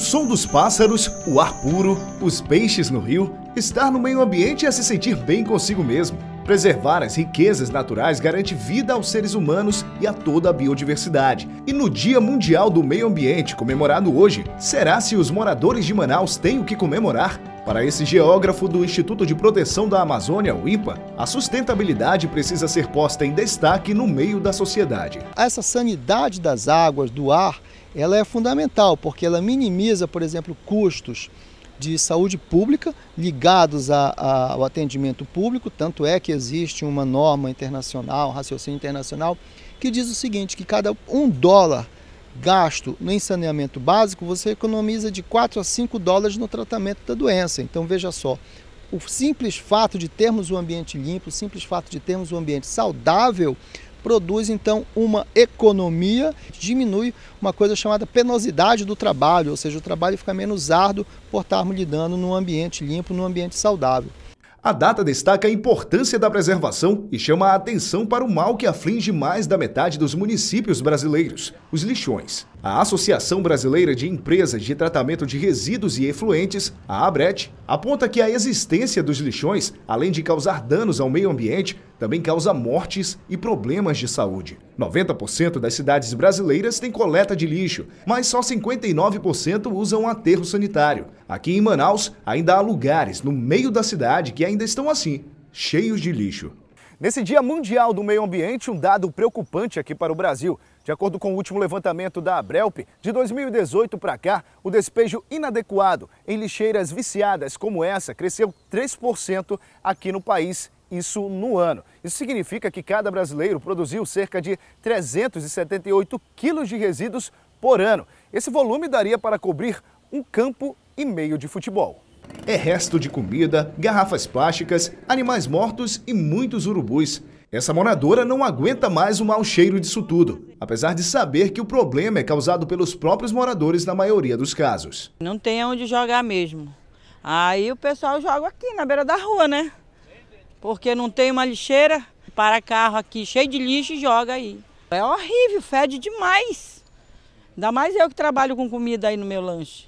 som dos pássaros, o ar puro, os peixes no rio, estar no meio ambiente é se sentir bem consigo mesmo. Preservar as riquezas naturais garante vida aos seres humanos e a toda a biodiversidade. E no Dia Mundial do Meio Ambiente, comemorado hoje, será se os moradores de Manaus têm o que comemorar? Para esse geógrafo do Instituto de Proteção da Amazônia, o IPA, a sustentabilidade precisa ser posta em destaque no meio da sociedade. Essa sanidade das águas, do ar, ela é fundamental, porque ela minimiza, por exemplo, custos de saúde pública ligados a, a, ao atendimento público, tanto é que existe uma norma internacional, um raciocínio internacional, que diz o seguinte, que cada um dólar gasto no saneamento básico, você economiza de 4 a 5 dólares no tratamento da doença. Então veja só, o simples fato de termos um ambiente limpo, o simples fato de termos um ambiente saudável, produz então uma economia, diminui uma coisa chamada penosidade do trabalho, ou seja, o trabalho fica menos árduo por estarmos lidando num ambiente limpo, num ambiente saudável. A data destaca a importância da preservação e chama a atenção para o mal que aflige mais da metade dos municípios brasileiros, os lixões. A Associação Brasileira de Empresas de Tratamento de Resíduos e Efluentes, a ABRET, aponta que a existência dos lixões, além de causar danos ao meio ambiente, também causa mortes e problemas de saúde. 90% das cidades brasileiras têm coleta de lixo, mas só 59% usam aterro sanitário. Aqui em Manaus, ainda há lugares no meio da cidade que ainda estão assim, cheios de lixo. Nesse Dia Mundial do Meio Ambiente, um dado preocupante aqui para o Brasil. De acordo com o último levantamento da Abrelp, de 2018 para cá, o despejo inadequado em lixeiras viciadas como essa cresceu 3% aqui no país isso no ano. Isso significa que cada brasileiro produziu cerca de 378 quilos de resíduos por ano. Esse volume daria para cobrir um campo e meio de futebol. É resto de comida, garrafas plásticas, animais mortos e muitos urubus. Essa moradora não aguenta mais o mau cheiro disso tudo, apesar de saber que o problema é causado pelos próprios moradores na maioria dos casos. Não tem onde jogar mesmo. Aí o pessoal joga aqui na beira da rua, né? porque não tem uma lixeira, para carro aqui cheio de lixo e joga aí. É horrível, fede demais. Ainda mais eu que trabalho com comida aí no meu lanche.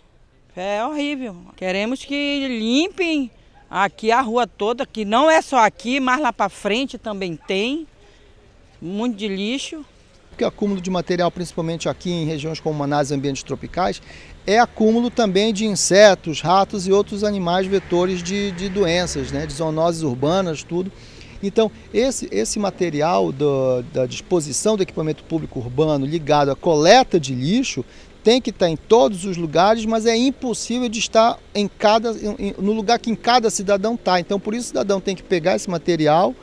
É horrível. Queremos que limpem aqui a rua toda, que não é só aqui, mas lá para frente também tem. Muito de lixo porque o acúmulo de material, principalmente aqui em regiões como Manaus e ambientes tropicais, é acúmulo também de insetos, ratos e outros animais vetores de, de doenças, né, de zoonoses urbanas, tudo. Então, esse, esse material do, da disposição do equipamento público urbano ligado à coleta de lixo tem que estar em todos os lugares, mas é impossível de estar em cada, no lugar que em cada cidadão está. Então, por isso, o cidadão tem que pegar esse material,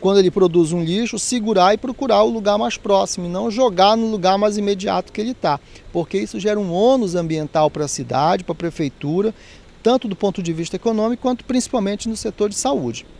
quando ele produz um lixo, segurar e procurar o lugar mais próximo, e não jogar no lugar mais imediato que ele está, porque isso gera um ônus ambiental para a cidade, para a prefeitura, tanto do ponto de vista econômico quanto principalmente no setor de saúde.